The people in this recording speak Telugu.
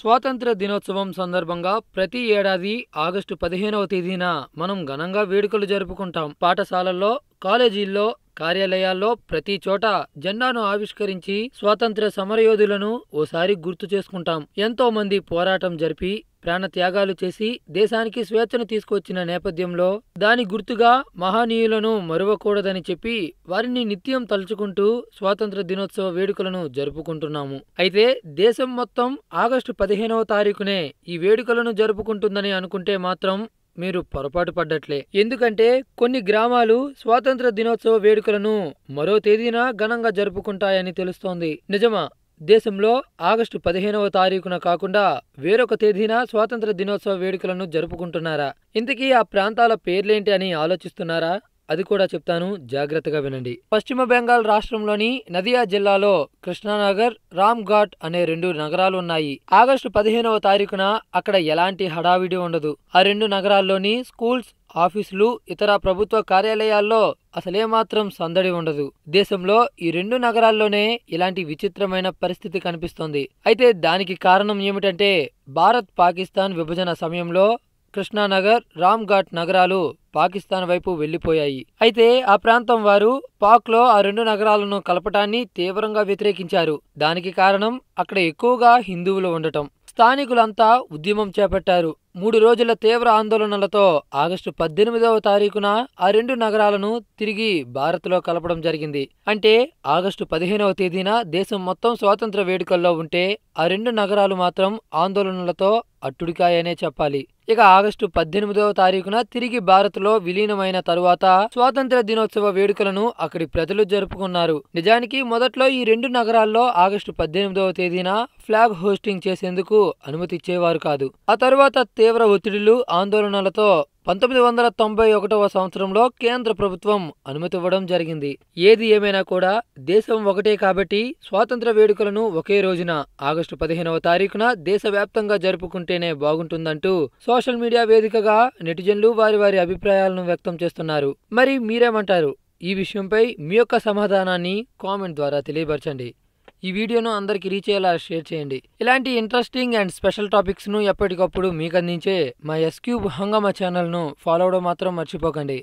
స్వాతంత్ర దినోత్సవం సందర్భంగా ప్రతి ఏడాది ఆగస్టు పదిహేనవ తేదీన మనం ఘనంగా వేడుకలు జరుపుకుంటాం పాఠశాలల్లో కాలేజీల్లో కార్యాలయాల్లో ప్రతి చోట జెండాను ఆవిష్కరించి స్వాతంత్ర సమరయోధులను ఓసారి గుర్తు చేసుకుంటాం ఎంతో మంది పోరాటం జరిపి ప్రాణత్యాగాలు చేసి దేశానికి స్వేచ్ఛను తీసుకొచ్చిన నేపథ్యంలో దాని గుర్తుగా మహనీయులను మరువకూడదని చెప్పి వారిని నిత్యం తలుచుకుంటూ స్వాతంత్ర దినోత్సవ వేడుకలను జరుపుకుంటున్నాము అయితే దేశం మొత్తం ఆగస్టు పదిహేనవ తారీఖునే ఈ వేడుకలను జరుపుకుంటుందని అనుకుంటే మాత్రం మీరు పొరపాటు పడ్డట్లే ఎందుకంటే కొన్ని గ్రామాలు స్వాతంత్ర దినోత్సవ వేడుకలను మరో తేదీన ఘనంగా జరుపుకుంటాయని తెలుస్తోంది నిజమా దేశంలో ఆగస్టు పదిహేనవ తారీఖున కాకుండా వేరొక తేదీన స్వాతంత్ర దినోత్సవ వేడుకలను జరుపుకుంటున్నారా ఇంతకీ ఆ ప్రాంతాల పేర్లేంటి అని ఆలోచిస్తున్నారా అది కూడా చెప్తాను జాగ్రత్తగా వినండి పశ్చిమ బెంగాల్ రాష్ట్రంలోని నదియా జిల్లాలో కృష్ణానగర్ రామ్ ఘాట్ అనే రెండు నగరాలు ఉన్నాయి ఆగస్టు పదిహేనవ తారీఖున అక్కడ ఎలాంటి హడావిడి ఉండదు ఆ రెండు నగరాల్లోని స్కూల్స్ ఆఫీసులు ఇతర ప్రభుత్వ కార్యాలయాల్లో అసలే మాత్రం సందడి ఉండదు దేశంలో ఈ రెండు నగరాల్లోనే ఇలాంటి విచిత్రమైన పరిస్థితి కనిపిస్తోంది అయితే దానికి కారణం ఏమిటంటే భారత్ పాకిస్తాన్ విభజన సమయంలో కృష్ణానగర్ రామ్ఘాట్ నగరాలు పాకిస్తాన్ వైపు వెళ్లిపోయాయి అయితే ఆ ప్రాంతం వారు పాక్లో ఆ రెండు నగరాలను కలపటాన్ని తీవ్రంగా వ్యతిరేకించారు దానికి కారణం అక్కడ ఎక్కువగా హిందువులు ఉండటం స్థానికులంతా ఉద్యమం చేపట్టారు మూడు రోజుల తీవ్ర ఆందోళనలతో ఆగస్టు పద్దెనిమిదవ తారీఖున ఆ రెండు నగరాలను తిరిగి భారత్లో కలపడం జరిగింది అంటే ఆగస్టు పదిహేనవ తేదీన దేశం మొత్తం స్వాతంత్ర వేడుకల్లో ఉంటే ఆ రెండు నగరాలు మాత్రం ఆందోళనలతో అట్టుడికాయనే చెప్పాలి ఇక ఆగస్టు పద్దెనిమిదవ తారీఖున తిరిగి భారత్లో విలీనమైన తరువాత స్వాతంత్ర దినోత్సవ వేడుకలను అక్కడి ప్రజలు జరుపుకున్నారు నిజానికి మొదట్లో ఈ రెండు నగరాల్లో ఆగస్టు పద్దెనిమిదవ తేదీన ఫ్లాగ్ హోస్టింగ్ చేసేందుకు అనుమతిచ్చేవారు కాదు ఆ తర్వాత తీవ్ర ఒత్తిడిలు ఆందోళనలతో పంతొమ్మిది వందల తొంభై ఒకటవ సంవత్సరంలో కేంద్ర ప్రభుత్వం అనుమతివ్వడం జరిగింది ఏది ఏమైనా కూడా దేశం ఒకటే కాబట్టి స్వాతంత్ర వేడుకలను ఒకే రోజున ఆగస్టు పదిహేనవ తారీఖున దేశవ్యాప్తంగా జరుపుకుంటేనే బాగుంటుందంటూ సోషల్ మీడియా వేదికగా నెటిజన్లు వారి వారి అభిప్రాయాలను వ్యక్తం చేస్తున్నారు మరి మీరేమంటారు ఈ విషయంపై మీ యొక్క సమాధానాన్ని కామెంట్ ద్వారా తెలియపరచండి ఈ వీడియోను అందరికీ రీచ్ అయ్యేలా షేర్ చేయండి ఇలాంటి ఇంట్రెస్టింగ్ అండ్ స్పెషల్ టాపిక్స్ను ఎప్పటికప్పుడు మీకు అందించే మా ఎస్క్యూబ్ హంగమా ఛానల్ను ఫాలో అవడం మాత్రం మర్చిపోకండి